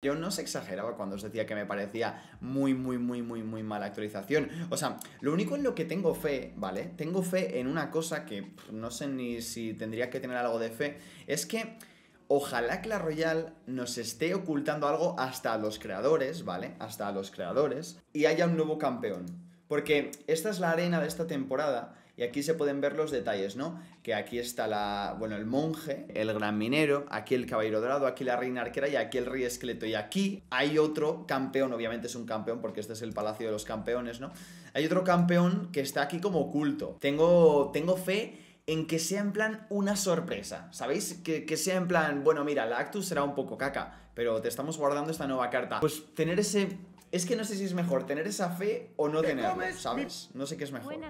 Yo no se exageraba cuando os decía que me parecía muy, muy, muy, muy, muy mala actualización. O sea, lo único en lo que tengo fe, ¿vale? Tengo fe en una cosa que no sé ni si tendría que tener algo de fe, es que ojalá que la Royal nos esté ocultando algo hasta los creadores, ¿vale? Hasta los creadores, y haya un nuevo campeón. Porque esta es la arena de esta temporada y aquí se pueden ver los detalles, ¿no? Que aquí está la, bueno, el monje, el gran minero, aquí el caballero dorado, aquí la reina arquera y aquí el rey esqueleto. Y aquí hay otro campeón, obviamente es un campeón porque este es el palacio de los campeones, ¿no? Hay otro campeón que está aquí como oculto. Tengo, tengo fe en que sea en plan una sorpresa, ¿sabéis? Que, que, sea en plan, bueno, mira, la Actus será un poco caca, pero te estamos guardando esta nueva carta. Pues tener ese... Es que no sé si es mejor tener esa fe o no tenerla, ¿sabes? No sé qué es mejor.